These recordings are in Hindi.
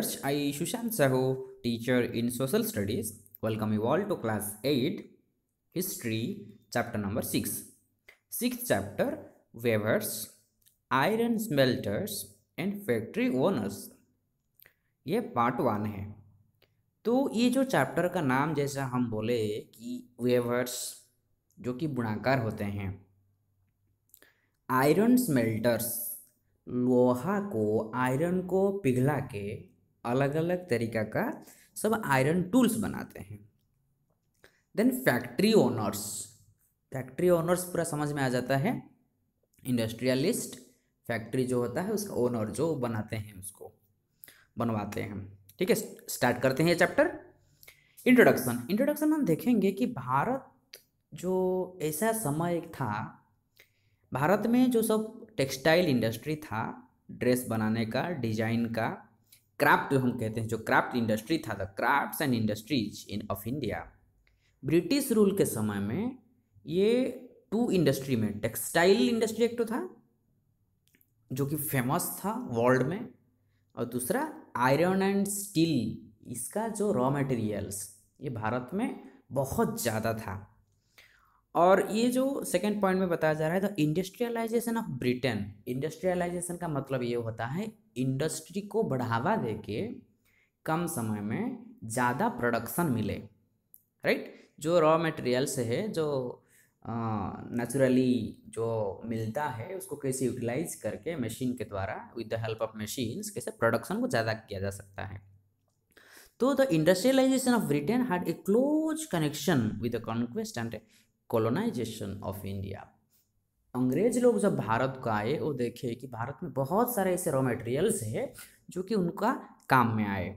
Arch I Shushan Sahu, teacher in social studies. Welcome you all to class 8, history, chapter number 6. Sixth chapter, weavers, iron smelters and factory owners. ये पार्ट वन है तो ये जो चैप्टर का नाम जैसा हम बोले कि वेवर्स जो कि बुणाकार होते हैं आयरन स्मेल्टर्स लोहा को आयरन को पिघला के अलग अलग तरीका का सब आयरन टूल्स बनाते हैं then factory owners factory owners पूरा समझ में आ जाता है इंडस्ट्रियलिस्ट फैक्ट्री जो होता है उसका ओनर जो बनाते हैं उसको बनवाते हैं ठीक है स्टार्ट करते हैं ये चैप्टर इंट्रोडक्शन इंट्रोडक्शन हम देखेंगे कि भारत जो ऐसा समय एक था भारत में जो सब टेक्सटाइल इंडस्ट्री था ड्रेस बनाने का डिजाइन का क्राफ्ट हम कहते हैं जो क्राफ्ट इंडस्ट्री था the crafts and industries in of India British rule के समय में ये टू इंडस्ट्री में टेक्सटाइल इंडस्ट्री एक तो था जो कि फेमस था वर्ल्ड में और दूसरा आयरन एंड स्टील इसका जो रॉ मटेरियल्स ये भारत में बहुत ज़्यादा था और ये जो सेकेंड पॉइंट में बताया जा रहा है the industrialisation of Britain industrialisation का मतलब ये होता है इंडस्ट्री को बढ़ावा देके कम समय में ज़्यादा प्रोडक्शन मिले राइट जो रॉ मटेरियल्स है जो नेचुरली जो मिलता है उसको कैसे यूटिलाइज करके मशीन के द्वारा with the help of machines कैसे प्रोडक्शन को ज़्यादा किया जा सकता है तो the industrialisation of Britain had a close connection with the conquest and colonisation of India अंग्रेज लोग जब भारत को आए वो देखे कि भारत में बहुत सारे ऐसे रॉ मटेरियल्स है जो कि उनका काम में आए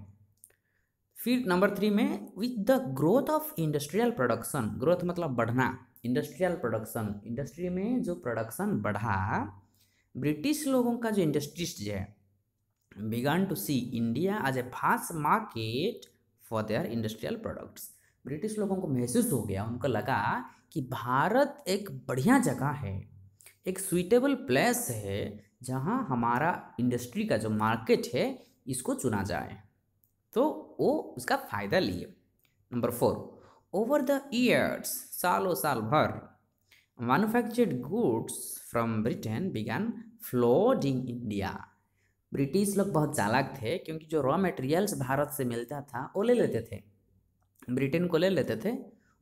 फिर नंबर थ्री में with the growth of industrial production growth मतलब बढ़ना इंडस्ट्रियल प्रोडक्शन इंडस्ट्री में जो प्रोडक्शन बढ़ा ब्रिटिश लोगों का जो इंडस्ट्रीज है began to see India as a fast market for their industrial products British लोगों को महसूस हो गया उनको लगा कि भारत एक बढ़िया जगह है एक सुइटेबल प्लेस है जहाँ हमारा इंडस्ट्री का जो मार्केट है इसको चुना जाए तो वो उसका फ़ायदा लिए number four over the years सालों साल भर manufactured goods from Britain began flooding India British लोग बहुत चालाक थे क्योंकि जो रॉ मटेरियल्स भारत से मिलता था वो ले लेते थे ब्रिटेन को ले लेते थे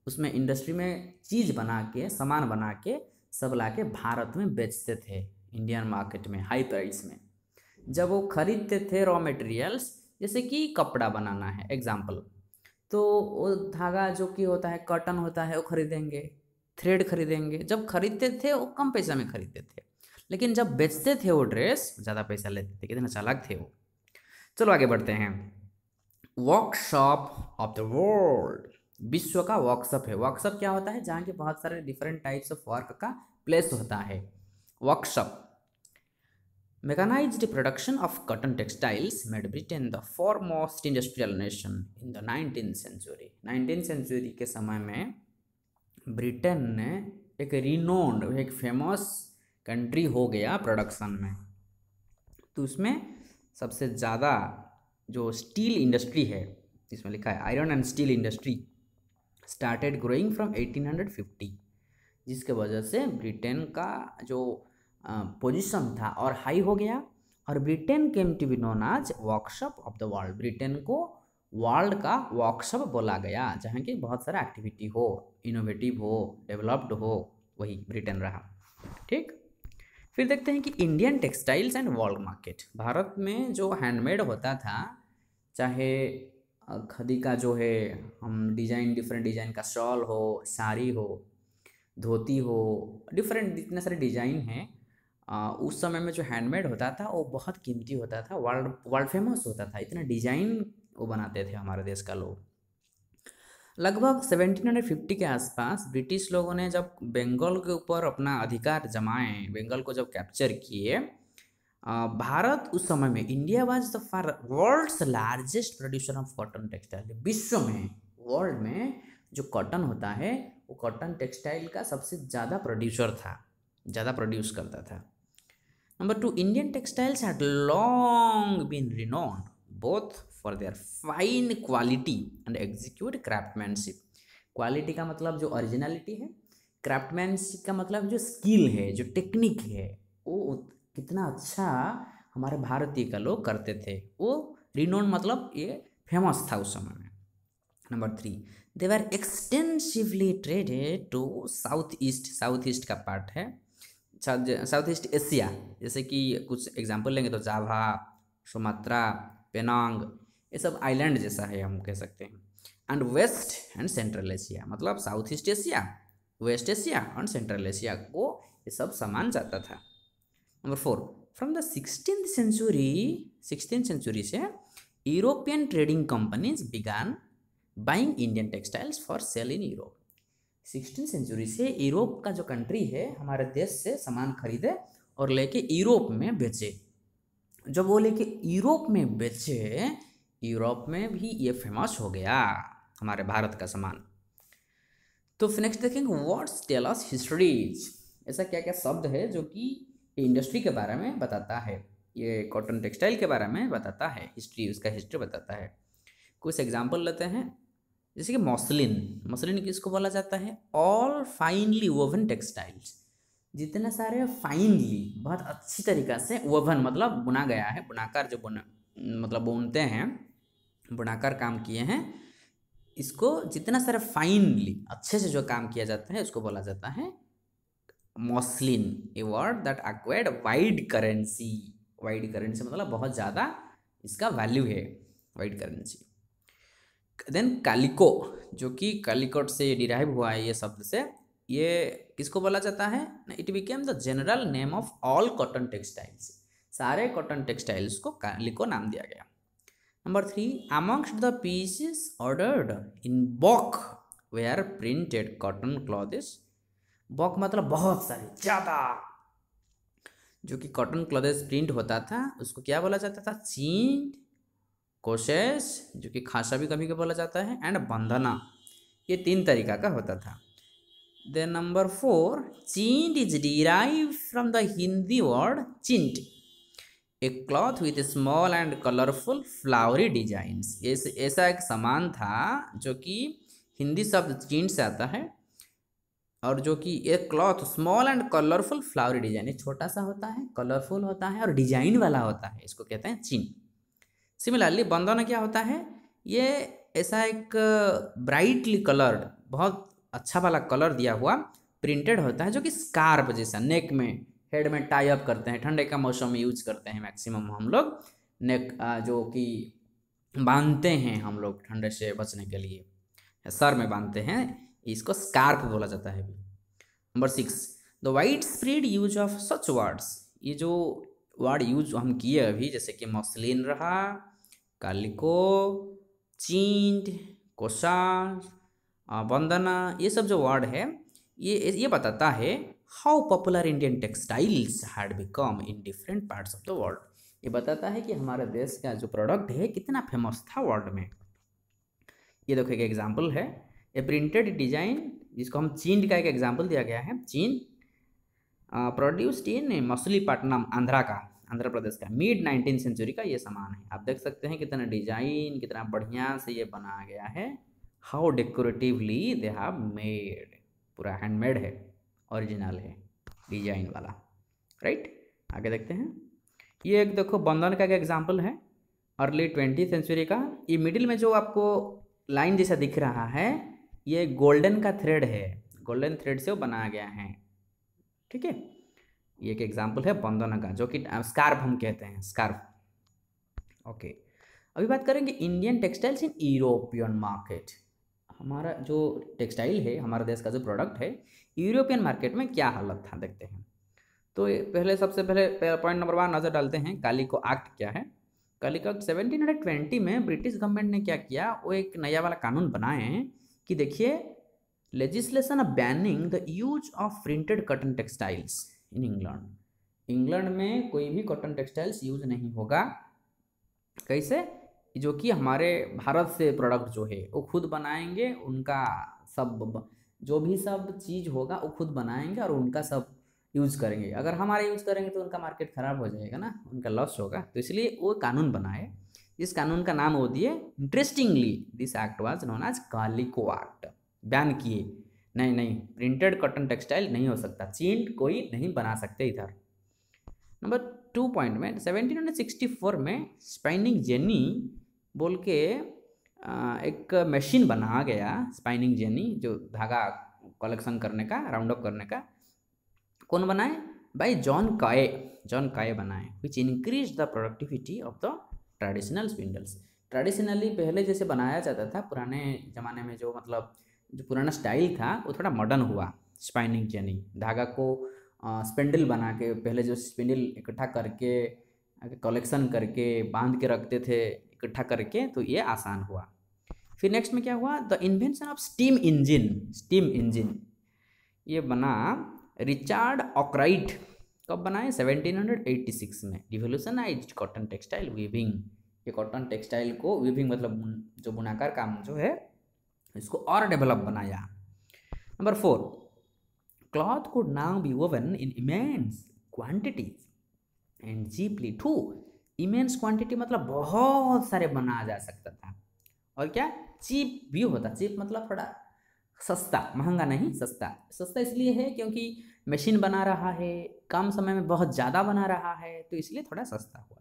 उसमें इंडस्ट्री में चीज़ बना के सामान बना के सब ला के भारत में बेचते थे इंडियन मार्केट में हाई प्राइस में जब वो खरीदते थे रॉ मटेरियल्स जैसे कि कपड़ा बनाना है एग्जाम्पल तो वो धागा जो कि होता है कॉटन होता है वो खरीदेंगे थ्रेड खरीदेंगे जब खरीदते थे वो कम पैसा में खरीदते थे लेकिन जब बेचते थे वो ड्रेस ज़्यादा पैसा लेते थे कितने चालाक थे वो चलो आगे बढ़ते हैं वर्कशॉप ऑफ द वर्ल्ड विश्व का वर्कशॉप है वर्कशॉप क्या होता है जहाँ के बहुत सारे डिफरेंट टाइप्स ऑफ वर्क का प्लेस होता है workshop production of cotton textiles made Britain the foremost industrial nation in the nineteen century nineteen century के समय में ब्रिटेन ने एक रिनोन्ड एक फेमस कंट्री हो गया प्रोडक्शन में तो उसमें सबसे ज़्यादा जो स्टील इंडस्ट्री है जिसमें लिखा है iron and steel industry started growing from 1850 जिसके वजह से ब्रिटेन का जो पोजीशन था और हाई हो गया और Britain came to be known as workshop of the world Britain को वर्ल्ड का वर्कशॉप बोला गया जहाँ की बहुत सारा एक्टिविटी हो इनोवेटिव हो डेवलप्ड हो वही ब्रिटेन रहा ठीक फिर देखते हैं कि Indian textiles and world market Bharat में जो हैंडमेड होता था चाहे खदी का जो है हम डिज़ाइन डिफरेंट डिज़ाइन का शॉल हो साड़ी हो धोती हो डिफरेंट इतने सारे डिज़ाइन हैं उस समय में जो हैंडमेड होता था वो बहुत कीमती होता था वर्ल्ड वर्ल्ड फेमस होता था इतना डिज़ाइन वो बनाते थे हमारे देश का लोग लगभग हंड्रेड फिफ्टी के आसपास ब्रिटिश लोगों ने जब बंगाल के ऊपर अपना अधिकार जमाए बंगाल को जब कैप्चर किए भारत उस समय में India was the far world's largest producer of cotton textile विश्व में वर्ल्ड में जो कॉटन होता है वो कॉटन टेक्सटाइल का सबसे ज़्यादा प्रोड्यूसर था ज़्यादा प्रोड्यूस करता था number two Indian textiles had long been renowned both for their fine quality and exquisite craftsmanship quality का मतलब जो ओरिजिनलिटी है क्राफ्टमैनशिप का मतलब जो स्किल है जो टेक्निक है वो कितना अच्छा हमारे भारतीय का लोग करते थे वो रिनोन मतलब ये फेमस था उस समय में number three they are extensively traded to south east south east का पार्ट है साउथ ईस्ट एशिया जैसे कि कुछ एग्जाम्पल लेंगे तो जावा सुमात्रा पेनांग ये सब आइलैंड जैसा है हम कह सकते हैं and west and central Asia मतलब south east Asia west Asia and central Asia को ये सब सामान जाता था number four from the sixteen century sixteen century से European trading companies began buying Indian textiles for sale in Europe sixteen century से यूरोप का जो कंट्री है हमारे देश से सामान खरीदे और लेके यूरोप में बेचे जब वो लेके यूरोप में बेचे यूरोप में भी ये फेमस हो गया हमारे भारत का सामान तो नेक्स्ट देखेंगे वर्ड्स टेलस हिस्ट्रीज ऐसा क्या क्या शब्द है जो कि इंडस्ट्री के बारे में बताता है ये कॉटन टेक्सटाइल के बारे में बताता है हिस्ट्री उसका हिस्ट्री बताता है कुछ एग्जाम्पल लेते हैं जैसे कि मौसलिन मौसलिन किसको बोला जाता है ऑल फाइनली वोवन टेक्सटाइल्स जितने सारे फाइनली बहुत अच्छी तरीका से ओवन मतलब बुना गया है बुनाकर जो बुना मतलब बुनते हैं बुनाकार काम किए हैं इसको जितना सारे फाइनली अच्छे से जो काम किया जाता है उसको बोला जाता है muslin a word that acquired wide currency wide currency मतलब बहुत ज़्यादा इसका वैल्यू है वाइड करेंसी देन कालिको जो कि कालिकोट से डिराइव हुआ है ये शब्द से ये किसको बोला जाता है it became the general name of all cotton textiles सारे कॉटन टेक्सटाइल्स को कालिको नाम दिया गया number three amongst the amongst ordered in bulk they are printed cotton cloth is bulk मतलब बहुत सारे ज़्यादा जो कि कॉटन क्लॉथ प्रिंट होता था उसको क्या बोला जाता था चीन कोशेश जो कि खासा भी कभी कभी बोला जाता है एंड बंधना ये तीन तरीका का होता था then number four chintz is derive from the Hindi word chint a cloth with small and colourful flowery design ऐसा एक सामान था जो कि हिंदी शब्द चिंट से आता है और जो कि एक cloth small and colourful flowery design है छोटा सा होता है कलरफुल होता है और डिजाइन वाला होता है इसको कहते हैं चीन सिमिलरली बंधन क्या होता है ये ऐसा एक ब्राइटली कलर्ड बहुत अच्छा वाला कलर दिया हुआ प्रिंटेड होता है जो कि स्कार्प जैसा नेक में हेड में टाई अप करते हैं ठंडे का मौसम में यूज करते हैं मैक्सिमम हम लोग नेक जो कि बांधते हैं हम लोग ठंडे से बचने के लिए सर में बांधते हैं इसको स्कार्प बोला जाता है number six the widespread use of such words ये जो वर्ड यूज हम किए अभी जैसे कि मसलिन रहा कालिको चींट कोसार बंदना ये सब जो वर्ड है ये ये बताता है how popular Indian textiles had become in different parts of the world ये बताता है कि हमारे देश का जो प्रोडक्ट है कितना फेमस था वर्ल्ड में ये देखो एक एग्जाम्पल है ए प्रिंटेड डिजाइन जिसको हम चीन का एक एग्जाम्पल दिया गया है चीन प्रोड्यूस्ड इन मसूलीपट्टनम आंध्रा का आंध्र प्रदेश का मिड नाइनटीन सेंचुरी का ये सामान है आप देख सकते हैं कितना डिजाइन कितना बढ़िया से ये बनाया गया है how decoratively they have made पूरा हैंडमेड है ओरिजिनल है डिजाइन वाला राइट आगे देखते हैं ये एक देखो बंधन का एक एग्जाम्पल है अर्ली ट्वेंटी सेंचुरी का ये मिडिल में जो आपको लाइन जैसा दिख रहा है ये गोल्डन का थ्रेड है गोल्डन थ्रेड से वो बनाया गया है ठीक है ये एक एग्जाम्पल है बंदन का जो कि स्कार्फ हम कहते हैं स्कार्फ ओके अभी बात करेंगे Indian textiles in European market हमारा जो टेक्सटाइल है हमारे देश का जो प्रोडक्ट है यूरोपियन मार्केट में क्या हालत था देखते हैं तो पहले सबसे पहले पॉइंट नंबर वन नज़र डालते हैं कालिको एक्ट क्या है कालिको एक्ट सेवनटीन में ब्रिटिश गवर्नमेंट ने क्या किया वो एक नया वाला कानून बनाए हैं कि देखिए legislation banning the use of printed cotton textiles in England England में कोई भी कॉटन टेक्सटाइल्स यूज नहीं होगा कैसे जो कि हमारे भारत से प्रोडक्ट जो है वो खुद बनाएंगे उनका सब जो भी सब चीज़ होगा वो खुद बनाएंगे और उनका सब यूज़ करेंगे अगर हमारे यूज़ करेंगे तो उनका मार्केट ख़राब हो जाएगा ना उनका लॉस होगा तो इसलिए वो कानून बनाए इस कानून का नाम हो दिए interestingly this act was known as calico act ban किए नहीं नहीं प्रिंटेड कॉटन टेक्सटाइल नहीं हो सकता चीन कोई नहीं बना सकते इधर नंबर टू पॉइंट में 1764 में स्पाइनिंग जेनी बोल के एक मशीन बनाया गया स्पाइनिंग जेनी जो धागा कलेक्शन करने का राउंड अप करने का कौन बनाए भाई जॉन काए जॉन काए बनाए which increase the productivity of the traditional spindles traditionally पहले जैसे बनाया जाता था पुराने ज़माने में जो मतलब जो पुराना स्टाइल था वो थोड़ा मॉडर्न हुआ स्पाइनिंग जर्नी धागा को स्पिंडल बना के पहले जो स्पिंडल इकट्ठा करके कलेक्शन करके बांध के रखते थे इकट्ठा करके तो ये आसान हुआ फिर नेक्स्ट में क्या हुआ the invention of steam engine steam engine ये बना रिचार्ड ऑक्राइट कब बनाए 1786 में रिवोल्यूशनाइज कॉटन टेक्सटाइल वीविंग ये कॉटन टेक्सटाइल को वीविंग मतलब जो बुनाकार काम जो है इसको और डेवलप बनाया number four cloth could now be woven in immense quantity and cheaply to immense quantity मतलब बहुत सारे बनाया जा सकता था और क्या चीप भी होता चीप मतलब थोड़ा सस्ता महंगा नहीं सस्ता सस्ता इसलिए है क्योंकि मशीन बना रहा है कम समय में बहुत ज़्यादा बना रहा है तो इसलिए थोड़ा सस्ता हुआ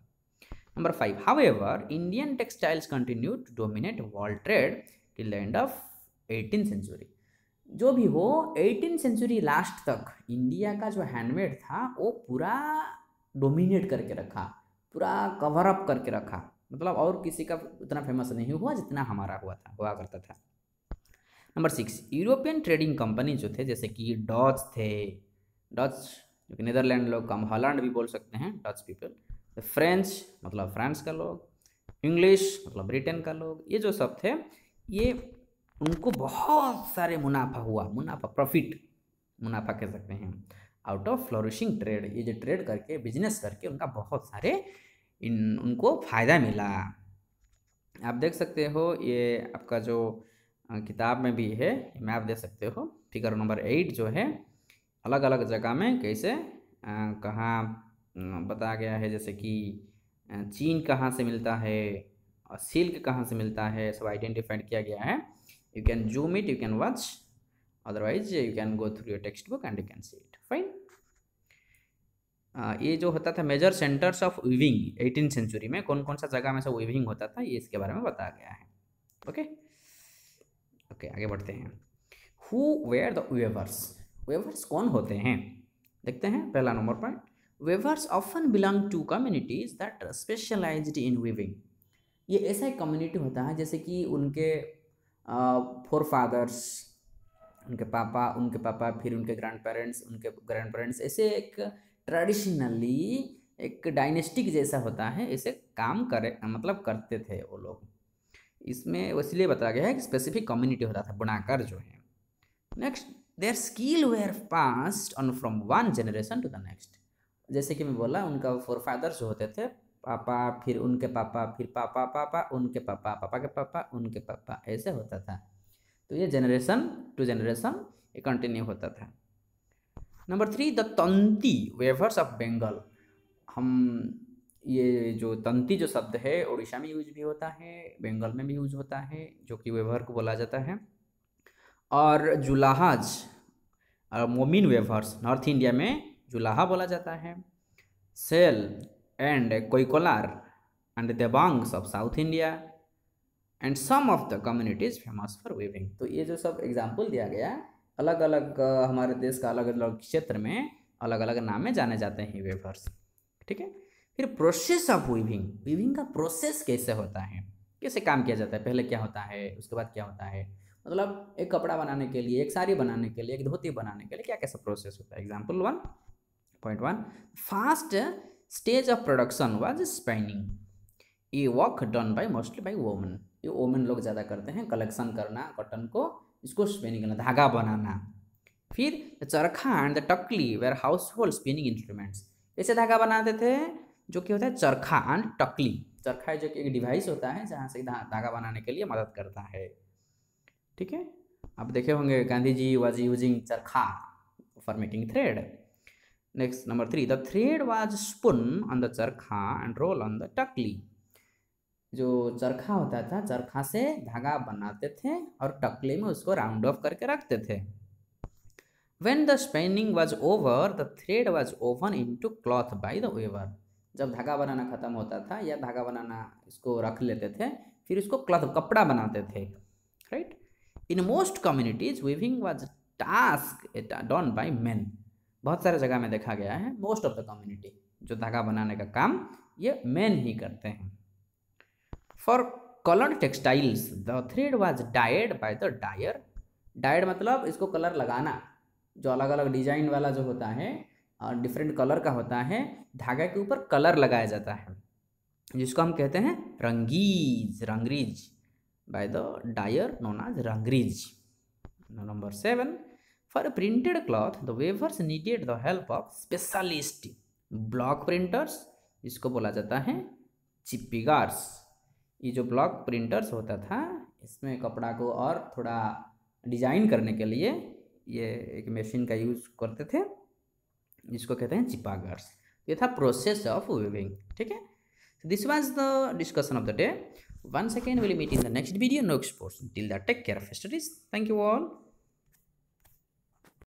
number five however Indian textiles continue to dominate world trade till end of eighteen century जो भी हो एटीन सेंचुरी लास्ट तक इंडिया का जो हैंडमेड था वो पूरा डोमिनेट करके रखा पूरा कवर अप करके रखा मतलब और किसी का उतना फेमस नहीं हुआ जितना हमारा हुआ था हुआ करता था number six European trading company जो थे जैसे कि डॉच थे डच जो कि नीदरलैंड लोग कम हॉलैंड भी बोल सकते हैं डच पीपल फ्रेंच मतलब फ्रांस का लोग इंग्लिश मतलब ब्रिटेन का लोग ये जो सब थे ये उनको बहुत सारे मुनाफा हुआ मुनाफा प्रॉफिट मुनाफा कह सकते हैं आउट ऑफ फ्लोरिशिंग ट्रेड ये जो ट्रेड करके बिजनेस करके उनका बहुत सारे इन उनको फ़ायदा मिला आप देख सकते हो ये आपका जो किताब में भी है मैं आप दे सकते हो फिगर नंबर एट जो है अलग अलग जगह में कैसे कहाँ बताया गया है जैसे कि चीन कहाँ से मिलता है और सिल्क कहाँ से मिलता है सब आइडेंटिफाइड किया गया है you can zoom it you can watch otherwise you can go through your textbook and you can see it fine ये जो होता था major centres of weaving eighteen century में कौन कौन सा जगह में सब वीविंग होता था ये इसके बारे में बताया गया है ओके okay? ओके आगे बढ़ते हैं who were the weavers weavers कौन होते हैं देखते हैं पहला नंबर point weavers often belong to communities that specialise in weaving ये ऐसा एक कम्युनिटी होता है जैसे कि उनके फोर फादर्स उनके पापा उनके पापा फिर उनके ग्रैंड पेरेंट्स उनके ग्रैंड पेरेंट्स ऐसे एक ट्रेडिशनली एक डायनेस्टिक जैसा होता है ऐसे काम करे मतलब करते थे वो लोग इसमें इसलिए बताया गया है कि स्पेसिफिक कम्युनिटी होता था बुनाकर जो है next their skill were passed on from one generation to the next जैसे कि मैं बोला उनका फोर फादर्स जो होते थे पापा फिर उनके पापा फिर पापा पापा उनके पापा पापा के पापा उनके पापा ऐसे होता था तो ये जनरेशन टू जनरेशन ये कंटिन्यू होता था number three the Tanti weavers of Bengal हम ये जो तंती जो शब्द है उड़ीसा में यूज भी होता है बंगाल में भी यूज होता है जो कि व्यवहार को बोला जाता है और जुलाहाज और मोमिन वेवर्स नॉर्थ इंडिया में जुलाहा बोला जाता है सेल and Kaikollar and Devangs of south India and some of the communities famous for weaving तो ये जो सब एग्जाम्पल दिया गया अलग अलग हमारे देश का अलग अलग क्षेत्र में अलग अलग नाम में जाने जाते हैं वेवर्स ठीक है फिर प्रोसेस ऑफ वीविंग वीविंग का प्रोसेस कैसे होता है कैसे काम किया जाता है पहले क्या होता है उसके बाद क्या होता है मतलब एक कपड़ा बनाने के लिए एक साड़ी बनाने के लिए एक धोती बनाने के लिए क्या कैसा प्रोसेस होता है example one point one first stage of production was spinning ये work done by mostly by women ये वोमेन लोग ज़्यादा करते हैं कलेक्शन करना कॉटन को इसको स्पिनिंग करना धागा बनाना फिर charkha and the takli were household spinning instruments ऐसे धागा बनाते थे जो कि होता है चरखा एंड टकली चरखा जो कि एक डिवाइस होता है जहाँ से धागा बनाने के लिए मदद करता है ठीक है आप देखे होंगे Gandhi ji was using charkha for making thread next number three the thread was spun on the charkha and roll on the takli जो चरखा होता था चरखा से धागा बनाते थे और टकली में उसको राउंड ऑफ करके रखते थे when the spinning was over the thread was woven into cloth by the weaver जब धागा बनाना ख़त्म होता था या धागा बनाना इसको रख लेते थे फिर इसको क्लथ कपड़ा बनाते थे right in most communities weaving was task done by man बहुत सारे जगह में देखा गया है मोस्ट ऑफ द कम्युनिटी जो धागा बनाने का काम ये मैन ही करते हैं for colour textiles the thread was dyed by the dyer dyed मतलब इसको कलर लगाना जो अलग अलग डिजाइन वाला जो होता है डिफरेंट कलर का होता है धागा के ऊपर कलर लगाया जाता है जिसको हम कहते हैं rangrez rangrez by the dyer known as rangrez number seven for printed cloth the weavers needed the help of specialist block printers इसको बोला जाता है चिप्पीगार्स ये जो ब्लॉक प्रिंटर्स होता था इसमें कपड़ा को और थोड़ा डिजाइन करने के लिए ये एक मशीन का यूज़ करते थे जिसको कहते हैं चिपागर्स ये था प्रोसेस ऑफ वीविंग ठीक है this was the discussion of the day one second will meet in the next video no export till the take care of studies thank you all